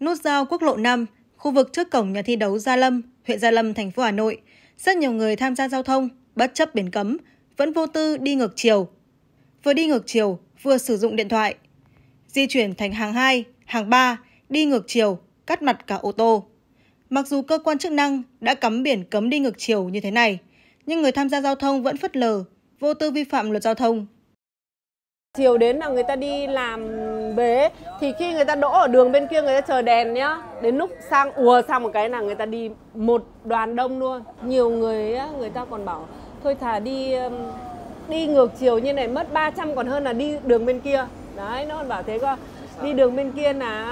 nút giao quốc lộ 5, khu vực trước cổng nhà thi đấu Gia Lâm, huyện Gia Lâm, thành phố Hà Nội, rất nhiều người tham gia giao thông, bất chấp biển cấm, vẫn vô tư đi ngược chiều. Vừa đi ngược chiều, vừa sử dụng điện thoại. Di chuyển thành hàng 2, hàng 3, đi ngược chiều, cắt mặt cả ô tô. Mặc dù cơ quan chức năng đã cấm biển cấm đi ngược chiều như thế này, nhưng người tham gia giao thông vẫn phất lờ, vô tư vi phạm luật giao thông chiều đến là người ta đi làm bế, thì khi người ta đỗ ở đường bên kia người ta chờ đèn nhá đến lúc sang ùa sang một cái là người ta đi một đoàn đông luôn nhiều người người ta còn bảo thôi thà đi đi ngược chiều như này mất 300 còn hơn là đi đường bên kia đấy nó còn bảo thế cơ đi đường bên kia là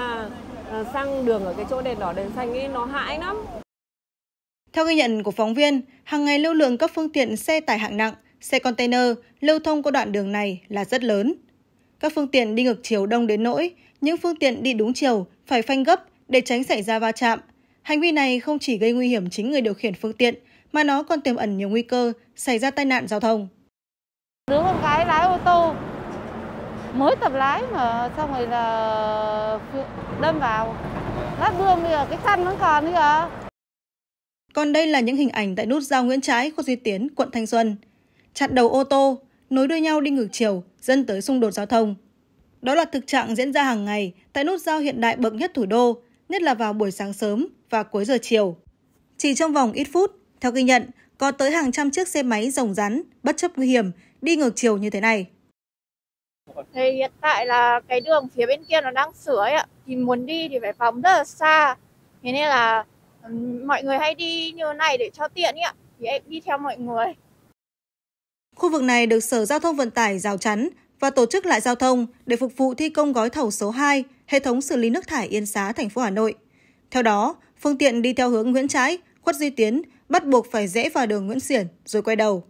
ờ, sang đường ở cái chỗ đèn đỏ đèn xanh ấy nó hại lắm theo ghi nhận của phóng viên hàng ngày lưu lượng các phương tiện xe tải hạng nặng Xe container lưu thông qua đoạn đường này là rất lớn. Các phương tiện đi ngược chiều đông đến nỗi, những phương tiện đi đúng chiều phải phanh gấp để tránh xảy ra va chạm. Hành vi này không chỉ gây nguy hiểm chính người điều khiển phương tiện, mà nó còn tiềm ẩn nhiều nguy cơ xảy ra tai nạn giao thông. Đứa con gái lái ô tô mới tập lái mà xong rồi là đâm vào lát đường thì cái căn vẫn còn nữa. Còn đây là những hình ảnh tại nút giao Nguyễn Trãi, khu Duy Tiến, quận Thanh Xuân chặn đầu ô tô, nối đuôi nhau đi ngược chiều, dẫn tới xung đột giao thông. Đó là thực trạng diễn ra hàng ngày tại nút giao hiện đại bậc nhất thủ đô, nhất là vào buổi sáng sớm và cuối giờ chiều. Chỉ trong vòng ít phút, theo ghi nhận, có tới hàng trăm chiếc xe máy rồng rắn, bất chấp nguy hiểm, đi ngược chiều như thế này. Thì hiện tại là cái đường phía bên kia nó đang sửa ấy ạ. Thì muốn đi thì phải phóng rất là xa. Thế nên là mọi người hay đi như này để cho tiện ấy ạ. Thì em đi theo mọi người. Khu vực này được Sở Giao thông Vận tải rào chắn và tổ chức lại giao thông để phục vụ thi công gói thầu số 2, hệ thống xử lý nước thải Yên Xá, thành phố Hà Nội. Theo đó, phương tiện đi theo hướng Nguyễn Trãi, Khuất Duy Tiến bắt buộc phải rẽ vào đường Nguyễn Xiển rồi quay đầu.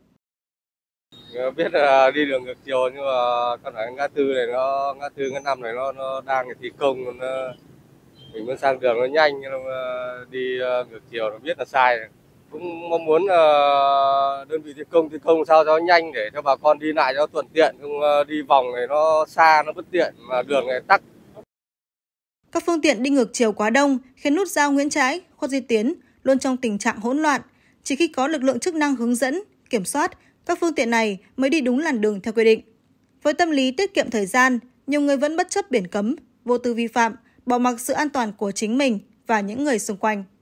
Ờ, biết là ờ, đi đường ngược chiều nhưng mà con phải ngã tư này nó ngã tư ngã năm này nó nó đang thi công nó mình muốn sang đường nó nhanh nhưng mà đi ờ, ngược chiều nó biết là sai rồi cũng mong muốn ờ, đơn vị thi công thi công sao cho nhanh để cho bà con đi lại cho thuận tiện không ờ, đi vòng này nó xa nó bất tiện mà đường này tắc các phương tiện đi ngược chiều quá đông khiến nút giao Nguyễn Trãi, Khuất Duy Tiến luôn trong tình trạng hỗn loạn. Chỉ khi có lực lượng chức năng hướng dẫn, kiểm soát, các phương tiện này mới đi đúng làn đường theo quy định. Với tâm lý tiết kiệm thời gian, nhiều người vẫn bất chấp biển cấm, vô tư vi phạm, bỏ mặc sự an toàn của chính mình và những người xung quanh.